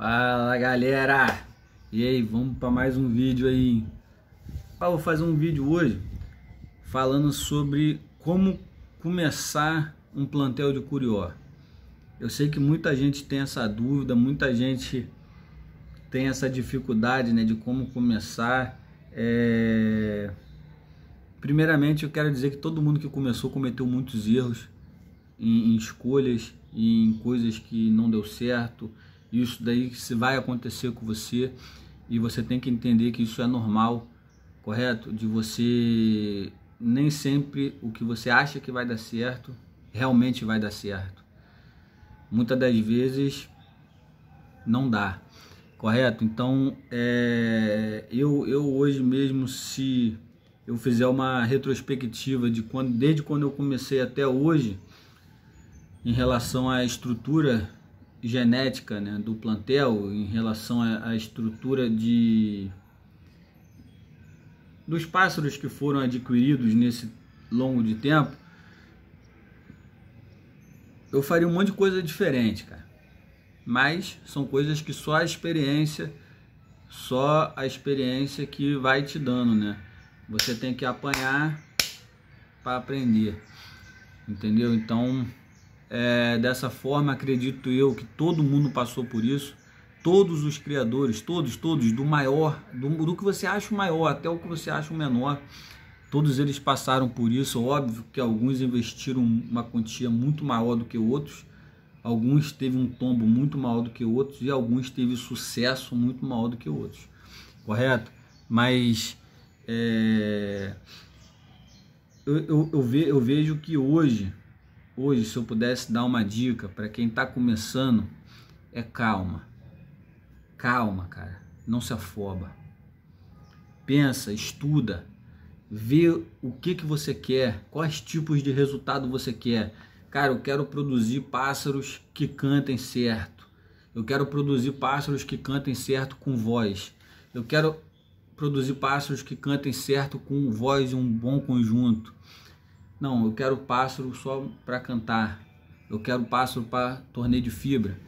Fala galera! E aí, vamos para mais um vídeo aí. vou fazer um vídeo hoje falando sobre como começar um plantel de curió. Eu sei que muita gente tem essa dúvida, muita gente tem essa dificuldade né, de como começar. É... Primeiramente, eu quero dizer que todo mundo que começou cometeu muitos erros em, em escolhas, em coisas que não deu certo isso daí vai acontecer com você e você tem que entender que isso é normal, correto? De você nem sempre o que você acha que vai dar certo realmente vai dar certo. Muitas das vezes não dá, correto? Então é, eu, eu hoje mesmo, se eu fizer uma retrospectiva de quando, desde quando eu comecei até hoje, em relação à estrutura genética né, do plantel em relação à estrutura de dos pássaros que foram adquiridos nesse longo de tempo, eu faria um monte de coisa diferente, cara. Mas são coisas que só a experiência, só a experiência que vai te dando, né? Você tem que apanhar para aprender. Entendeu? Então, é, dessa forma, acredito eu que todo mundo passou por isso. Todos os criadores, todos, todos, do maior, do, do que você acha o maior até o que você acha o menor, todos eles passaram por isso. Óbvio que alguns investiram uma quantia muito maior do que outros, alguns teve um tombo muito maior do que outros e alguns teve sucesso muito maior do que outros, correto? Mas é, eu, eu, eu, ve, eu vejo que hoje hoje, se eu pudesse dar uma dica para quem está começando, é calma. Calma, cara. Não se afoba. Pensa, estuda, vê o que, que você quer, quais tipos de resultado você quer. Cara, eu quero produzir pássaros que cantem certo. Eu quero produzir pássaros que cantem certo com voz. Eu quero produzir pássaros que cantem certo com voz e um bom conjunto. Não, eu quero pássaro só para cantar. Eu quero pássaro para torneio de fibra.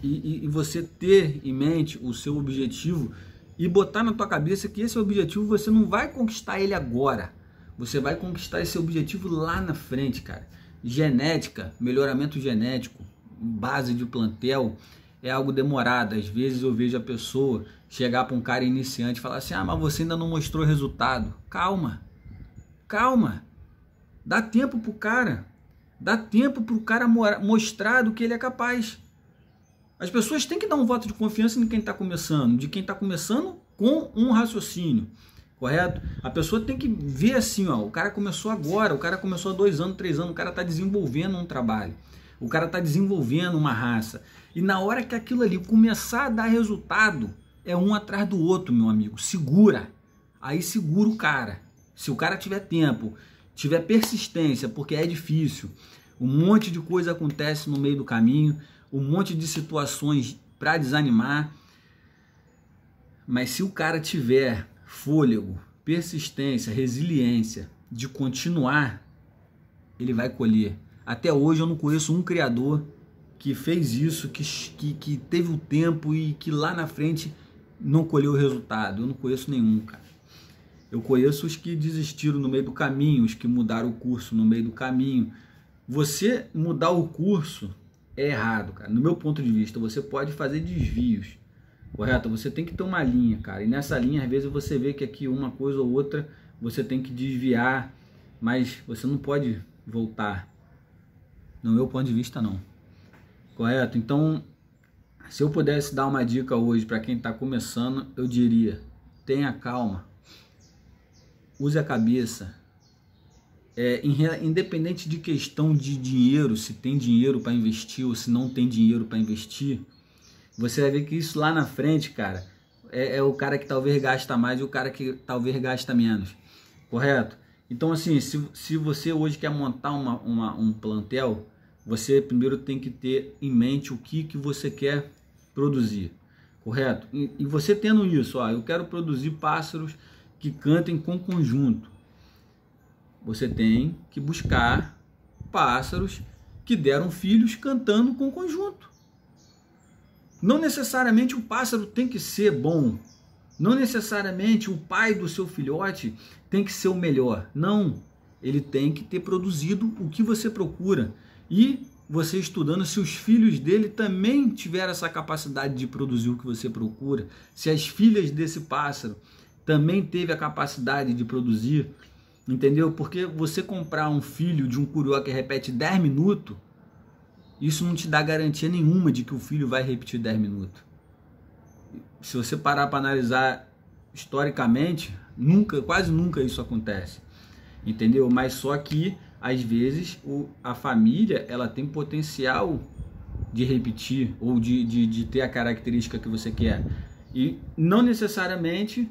E, e, e você ter em mente o seu objetivo e botar na tua cabeça que esse objetivo você não vai conquistar ele agora. Você vai conquistar esse objetivo lá na frente, cara. Genética, melhoramento genético, base de plantel, é algo demorado. Às vezes eu vejo a pessoa chegar para um cara iniciante e falar assim: Ah, mas você ainda não mostrou resultado. Calma, calma. Dá tempo pro cara. Dá tempo pro cara mostrar do que ele é capaz. As pessoas têm que dar um voto de confiança em quem está começando, de quem está começando com um raciocínio, correto? A pessoa tem que ver assim, ó, o cara começou agora, o cara começou há dois anos, três anos, o cara está desenvolvendo um trabalho, o cara está desenvolvendo uma raça. E na hora que aquilo ali começar a dar resultado, é um atrás do outro, meu amigo. Segura. Aí segura o cara. Se o cara tiver tempo, tiver persistência, porque é difícil, um monte de coisa acontece no meio do caminho, um monte de situações para desanimar. Mas se o cara tiver fôlego, persistência, resiliência de continuar, ele vai colher. Até hoje eu não conheço um criador que fez isso, que, que, que teve o tempo e que lá na frente não colheu o resultado. Eu não conheço nenhum, cara. Eu conheço os que desistiram no meio do caminho, os que mudaram o curso no meio do caminho. Você mudar o curso é errado, cara. No meu ponto de vista, você pode fazer desvios, correto? Você tem que ter uma linha, cara. E nessa linha, às vezes, você vê que aqui uma coisa ou outra você tem que desviar, mas você não pode voltar. No meu ponto de vista, não. Correto? Então, se eu pudesse dar uma dica hoje para quem está começando, eu diria: tenha calma use a cabeça. É, independente de questão de dinheiro, se tem dinheiro para investir ou se não tem dinheiro para investir, você vai ver que isso lá na frente, cara, é, é o cara que talvez gasta mais e o cara que talvez gasta menos, correto? Então, assim, se, se você hoje quer montar uma, uma, um plantel, você primeiro tem que ter em mente o que, que você quer produzir, correto? E, e você tendo isso, ó, eu quero produzir pássaros que cantem com conjunto. Você tem que buscar pássaros que deram filhos cantando com conjunto. Não necessariamente o pássaro tem que ser bom. Não necessariamente o pai do seu filhote tem que ser o melhor. Não. Ele tem que ter produzido o que você procura. E você estudando, se os filhos dele também tiveram essa capacidade de produzir o que você procura, se as filhas desse pássaro também teve a capacidade de produzir, entendeu? Porque você comprar um filho de um curió que repete 10 minutos, isso não te dá garantia nenhuma de que o filho vai repetir 10 minutos. Se você parar para analisar historicamente, nunca, quase nunca isso acontece. Entendeu? Mas só que às vezes o, a família ela tem potencial de repetir ou de, de, de ter a característica que você quer. E não necessariamente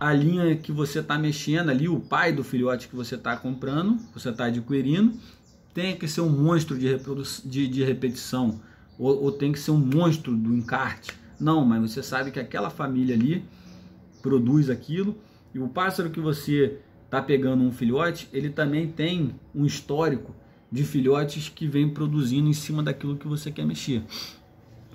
a linha que você está mexendo ali, o pai do filhote que você está comprando, você está adquirindo, tem que ser um monstro de, de, de repetição, ou, ou tem que ser um monstro do encarte. Não, mas você sabe que aquela família ali produz aquilo, e o pássaro que você está pegando um filhote, ele também tem um histórico de filhotes que vem produzindo em cima daquilo que você quer mexer.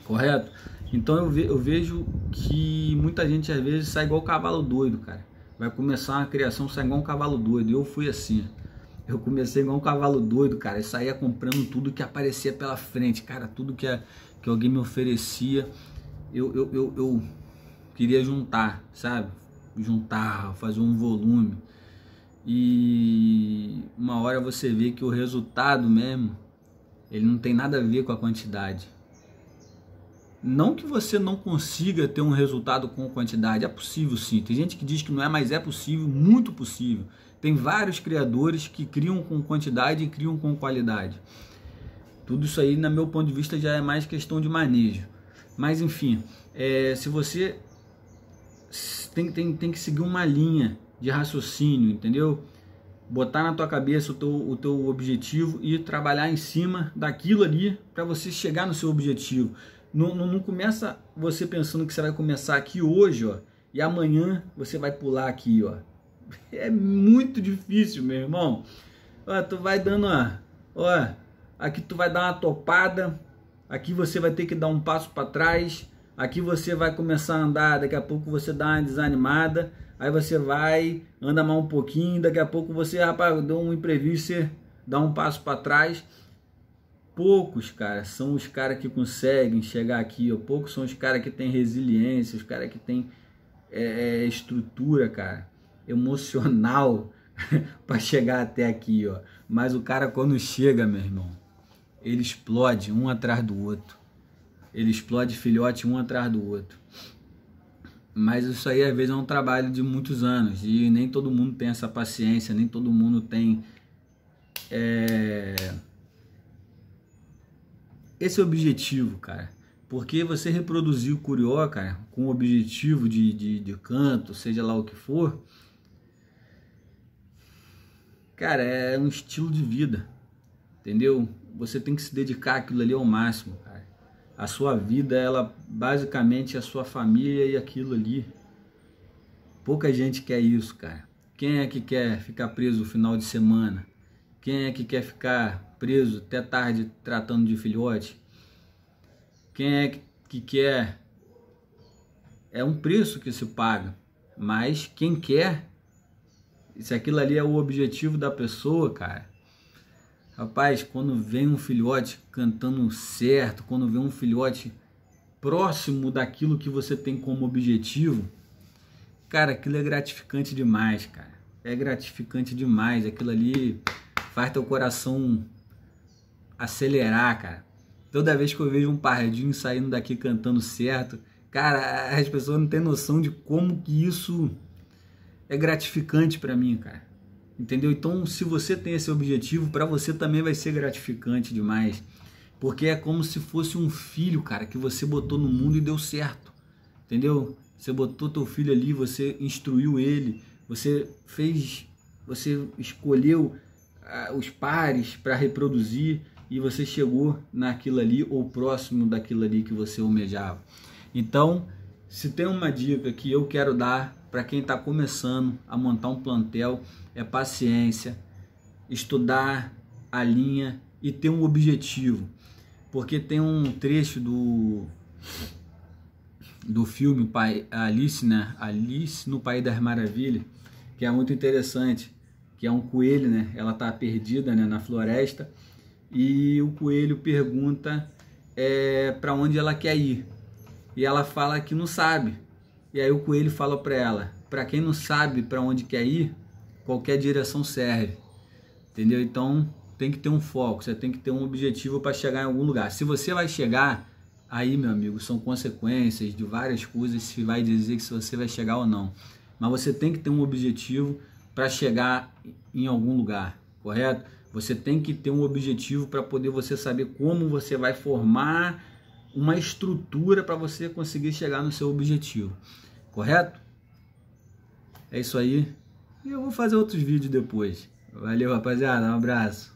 Correto? Então eu, ve eu vejo que muita gente às vezes sai igual um cavalo doido, cara. Vai começar uma criação, sai igual um cavalo doido. Eu fui assim. Eu comecei igual um cavalo doido, cara. Eu saía comprando tudo que aparecia pela frente, cara. Tudo que, a, que alguém me oferecia, eu, eu, eu, eu queria juntar, sabe? Juntar, fazer um volume. E uma hora você vê que o resultado mesmo, ele não tem nada a ver com a quantidade. Não que você não consiga ter um resultado com quantidade, é possível sim. Tem gente que diz que não é, mas é possível, muito possível. Tem vários criadores que criam com quantidade e criam com qualidade. Tudo isso aí, no meu ponto de vista, já é mais questão de manejo. Mas enfim, é, se você tem, tem, tem que seguir uma linha de raciocínio, entendeu? Botar na tua cabeça o teu, o teu objetivo e trabalhar em cima daquilo ali para você chegar no seu objetivo. Não, não, começa você pensando que você vai começar aqui hoje, ó, e amanhã você vai pular aqui, ó. É muito difícil, meu irmão. Ó, tu vai dando, ó, ó, aqui tu vai dar uma topada, aqui você vai ter que dar um passo para trás, aqui você vai começar a andar, daqui a pouco você dá uma desanimada, aí você vai, anda mais um pouquinho, daqui a pouco você, rapaz, deu um imprevisto, você dá um passo para trás poucos, cara, são os caras que conseguem chegar aqui, ó. poucos são os caras que têm resiliência, os caras que têm é, é, estrutura, cara, emocional para chegar até aqui, ó. Mas o cara quando chega, meu irmão, ele explode um atrás do outro. Ele explode filhote um atrás do outro. Mas isso aí às vezes é um trabalho de muitos anos e nem todo mundo tem essa paciência, nem todo mundo tem é esse é o objetivo, cara. Porque você reproduzir o curió, cara, com o objetivo de, de, de canto, seja lá o que for, cara, é um estilo de vida, entendeu? Você tem que se dedicar aquilo ali ao máximo, cara. A sua vida, ela basicamente é a sua família e aquilo ali. Pouca gente quer isso, cara. Quem é que quer ficar preso o final de semana? Quem é que quer ficar preso até tarde tratando de filhote? Quem é que quer? É um preço que se paga, mas quem quer, se aquilo ali é o objetivo da pessoa, cara. Rapaz, quando vem um filhote cantando certo, quando vem um filhote próximo daquilo que você tem como objetivo, cara, aquilo é gratificante demais, cara. É gratificante demais. Aquilo ali faz teu coração acelerar, cara. Toda vez que eu vejo um pardinho saindo daqui cantando certo, cara, as pessoas não têm noção de como que isso é gratificante para mim, cara. Entendeu? Então, se você tem esse objetivo, para você também vai ser gratificante demais, porque é como se fosse um filho, cara, que você botou no mundo e deu certo. Entendeu? Você botou teu filho ali, você instruiu ele, você fez, você escolheu ah, os pares para reproduzir, e você chegou naquilo ali ou próximo daquilo ali que você almejava. Então, se tem uma dica que eu quero dar para quem está começando a montar um plantel, é paciência, estudar a linha e ter um objetivo. Porque tem um trecho do do filme Alice, né? Alice no País das Maravilhas, que é muito interessante, que é um coelho, né? Ela está perdida, né, na floresta e o coelho pergunta é, para onde ela quer ir. E ela fala que não sabe. E aí o coelho fala para ela: para quem não sabe para onde quer ir, qualquer direção serve. Entendeu? Então tem que ter um foco, você tem que ter um objetivo para chegar em algum lugar. Se você vai chegar, aí meu amigo, são consequências de várias coisas se vai dizer que se você vai chegar ou não. Mas você tem que ter um objetivo para chegar em algum lugar, correto? Você tem que ter um objetivo para poder você saber como você vai formar uma estrutura para você conseguir chegar no seu objetivo. Correto? É isso aí. E eu vou fazer outros vídeos depois. Valeu, rapaziada. Um abraço.